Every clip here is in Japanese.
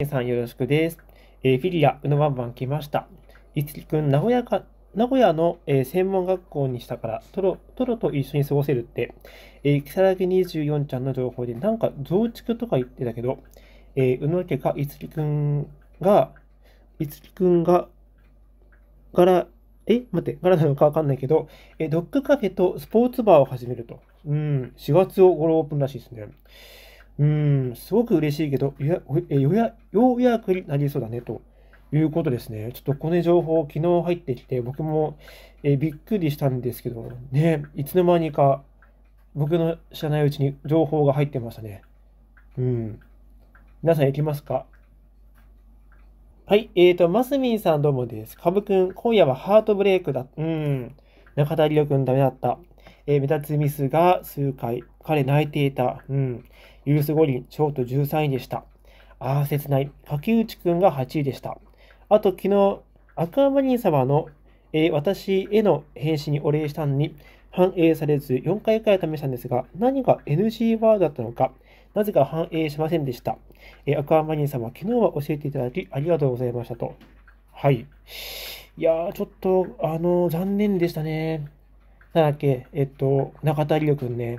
皆さんよろしくです。えー、フィリア、うのばんばん来ました。いつきくん、名古屋か、名古屋の、えー、専門学校にしたから、トロ、トロと一緒に過ごせるって、えー、木更木24ちゃんの情報で、なんか増築とか言ってたけど、えー、うの家か、いつきくんが、いつきくんが、柄、え、待って、柄なのかわかんないけど、えー、ドッグカフェとスポーツバーを始めると。うん、4月をごろオープンらしいですね。うん、すごく嬉しいけど、よやようやくになりそうだね、ということですね。ちょっとこの情報、昨日入ってきて、僕も、えびっくりしたんですけど、ね、いつの間にか、僕の知らないうちに情報が入ってましたね。うん。皆さん行きますかはい。えっ、ー、と、マスミンさんどうもです。カブくん、今夜はハートブレイクだ。うん。中田理央くんダメだった。えー、目立つミスが数回。彼泣いていた。うん。ユース五輪、ショート13位でした。ああ、切ない。柿内くんが8位でした。あと、昨日、アクアマリン様の、えー、私への返信にお礼したのに、反映されず4回くらい試したんですが、何が NG ワードだったのか、なぜか反映しませんでした。えー、アクアマリン様、昨日は教えていただきありがとうございましたと。はい。いやー、ちょっと、あのー、残念でしたね。なんだっけ、えっと、中田理央くんね。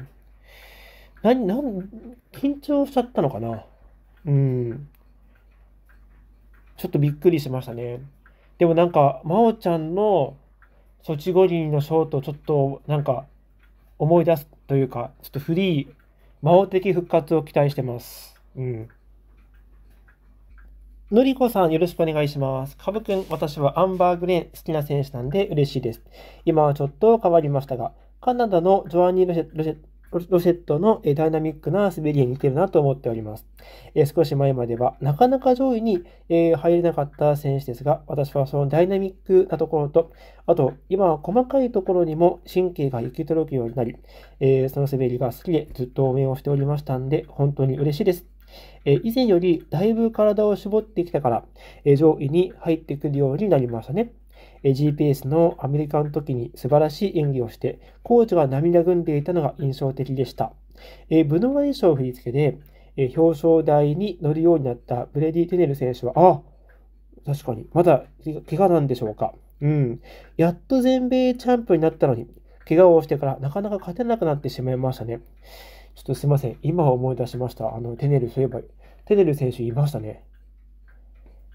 な、なん、緊張しちゃったのかなうん。ちょっとびっくりしましたね。でもなんか、真央ちゃんのソチ五輪のショート、ちょっとなんか、思い出すというか、ちょっとフリー、魔王的復活を期待してます。うん。のりこさん、よろしくお願いします。かぶくん、私はアンバーグレーン好きな選手なんで嬉しいです。今はちょっと変わりましたが、カナダのジョアニー・ロシェロシェロットのダイナミックな滑りに似てるなと思っております。え少し前まではなかなか上位に、え入れなかった選手ですが、私はそのダイナミックなところと、あと今は細かいところにも神経が行き届くようになり、えその滑りが好きでずっと応援をしておりましたんで、本当に嬉しいです。え以前よりだいぶ体を絞ってきたから、え上位に入ってくるようになりましたね。え GPS のアメリカの時に素晴らしい演技をして、コーチが涙ぐんでいたのが印象的でした。えブノワイ賞振り付けで、え表彰台に乗るようになったブレディ・テネル選手は、あ確かに、まだ怪我なんでしょうか。うん。やっと全米チャンピオンになったのに、怪我をしてからなかなか勝てなくなってしまいましたね。ちょっとすいません。今思い出しました。あの、テネル、そういえば、テネル選手いましたね。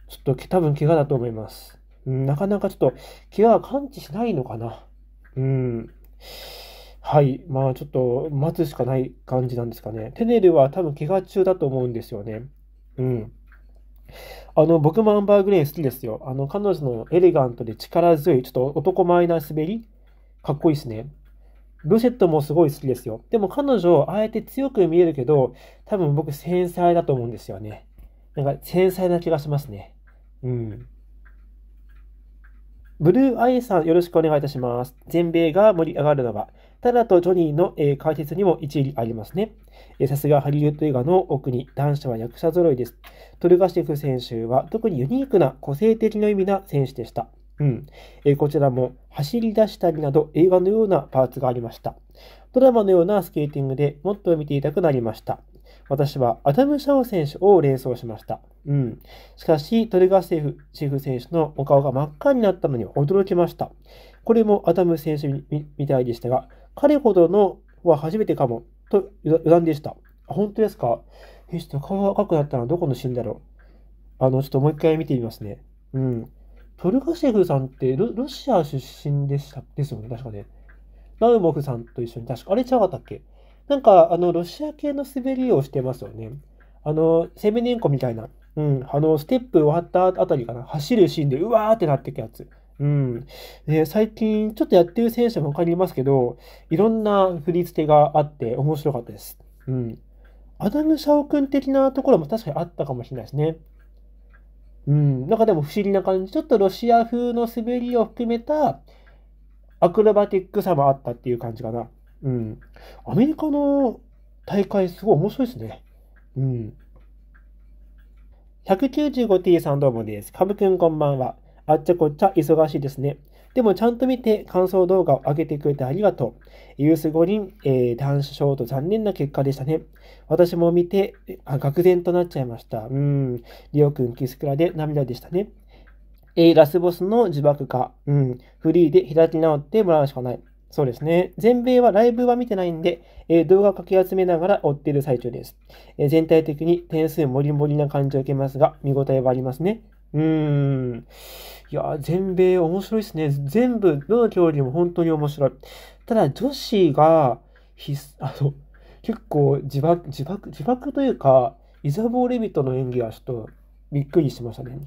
ちょっと、多分怪我だと思います。うん、なかなかちょっと、怪我は感知しないのかな。うん。はい。まあ、ちょっと、待つしかない感じなんですかね。テネルは多分怪我中だと思うんですよね。うん。あの、僕もアンバーグレーン好きですよ。あの、彼女のエレガントで力強い、ちょっと男前な滑り、かっこいいですね。ルセットもすごい好きですよ。でも彼女、あえて強く見えるけど、多分僕繊細だと思うんですよね。なんか繊細な気がしますね。うん。ブルーアイさん、よろしくお願いいたします。全米が盛り上がるのは、タラとジョニーの、えー、解説にも一理ありますね。えさすがハリウッド映画の奥に男子は役者揃いです。トルガシェフ選手は特にユニークな個性的な意味な選手でした。うん、えこちらも走り出したりなど映画のようなパーツがありました。ドラマのようなスケーティングでもっと見ていたくなりました。私はアダム・シャオ選手を連想しました。うん。しかし、トリガーシェフシェフ選手のお顔が真っ赤になったのに驚きました。これもアダム選手みたいでしたが、彼ほどのは初めてかも、と油断でした。本当ですかえ、ちょっと顔が赤くなったのはどこのシーンだろうあの、ちょっともう一回見てみますね。うん。トルガシェフさんってロシア出身でした、ですよね、確かね。ナウモフさんと一緒に、確か、あれ違かったっけなんか、あの、ロシア系の滑りをしてますよね。あの、セメネンコみたいな、うん、あの、ステップ終わったあたりかな、走るシーンで、うわーってなってくやつ。うん。で、最近、ちょっとやってる選手も他にいますけど、いろんな振り付けがあって面白かったです。うん。アダム・シャオ君的なところも確かにあったかもしれないですね。うん、なんかでも不思議な感じ。ちょっとロシア風の滑りを含めたアクロバティックさもあったっていう感じかな。うん。アメリカの大会すごい面白いですね。うん。195t さんどうもです。カブくんこんばんは。あっちゃこっちゃ忙しいですね。でもちゃんと見て感想動画を上げてくれてありがとう。ユース五輪、えー、男子ショート残念な結果でしたね。私も見て、あ、愕然となっちゃいました。うん。リオくんキスクラで涙でしたね。えー、ラスボスの呪縛化。うん。フリーで開き直ってもらうしかない。そうですね。全米はライブは見てないんで、えー、動画をかき集めながら追っている最中です。えー、全体的に点数もりもりな感じを受けますが、見応えはありますね。うん。いや、全米面白いですね。全部、どの競技も本当に面白い。ただ、女子が、ひ あの、結構自爆、自爆、自爆というか、イザボー・レビットの演技はちょっとびっくりしましたね。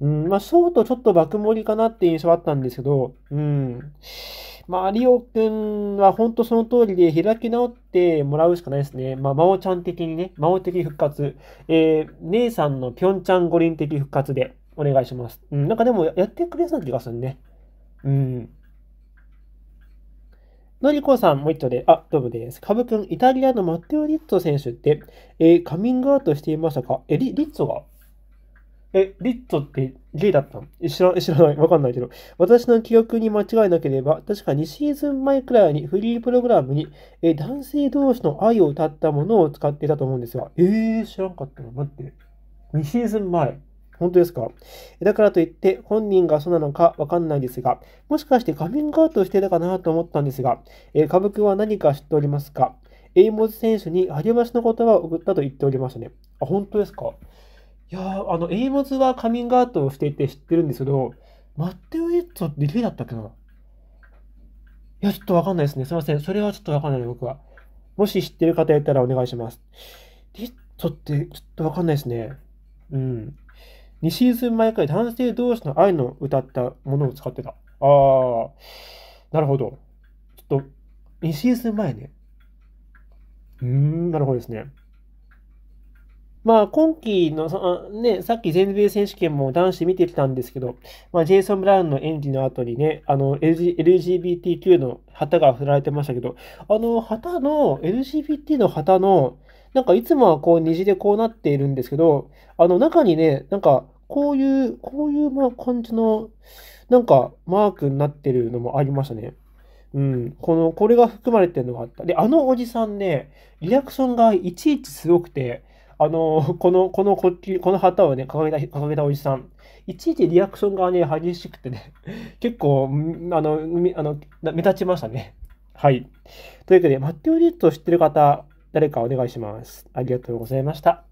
うん、まあ、ショートちょっと爆盛りかなって印象はあったんですけど、うん。まあ、有尾くんは本当その通りで、開き直ってもらうしかないですね。まあ、真央ちゃん的にね、真央的復活。えー、姉さんのぴょんちゃん五輪的復活でお願いします。うん、なんかでもやってくれそうな気がするね。うん。のりこさん、もう一度で、あ、どうもです。かぶくん、イタリアのマッテオ・リッツォ選手って、えー、カミングアウトしていましたかえ、リッツォがえ、リットって G だったの知ら知らない。わかんないけど。私の記憶に間違いなければ、確か2シーズン前くらいにフリープログラムに、え男性同士の愛を歌ったものを使っていたと思うんですが。えー、知らんかったの待って。2シーズン前。本当ですかだからといって本人がそうなのかわかんないですが、もしかしてカミングアウトしてたかなと思ったんですが、え歌舞伎は何か知っておりますかエイモズ選手に励ましの言葉を送ったと言っておりましたね。あ、本当ですかいやあの、エイモズはカミングアウトをしていて知ってるんですけど、マッテオ・イッツォってゲィだったっけないや、ちょっとわかんないですね。すいません。それはちょっとわかんない、僕は。もし知ってる方いたらお願いします。リットってちょっとわかんないですね。うん。2シーズン前から男性同士の愛の歌ったものを使ってた。ああ、なるほど。ちょっと、2シーズン前ね。うーん、なるほどですね。まあ、今季の、ね、さっき全米選手権も男子見てきたんですけど、まあ、ジェイソン・ブラウンの演技の後にね、あの、LG、LGBTQ の旗が振られてましたけど、あの、旗の、LGBT の旗の、なんかいつもはこう虹でこうなっているんですけど、あの中にね、なんかこういう、こういうまあ感じの、なんかマークになってるのもありましたね。うん。この、これが含まれてるのがあった。で、あのおじさんね、リアクションがいちいちすごくて、あの、この、この国旗、この旗をね、掲げた、掲げたおじさん。いちいちリアクションがね、激しくてね、結構、あの、あの目立ちましたね。はい。というわけで、マッテオリットを知ってる方、誰かお願いします。ありがとうございました。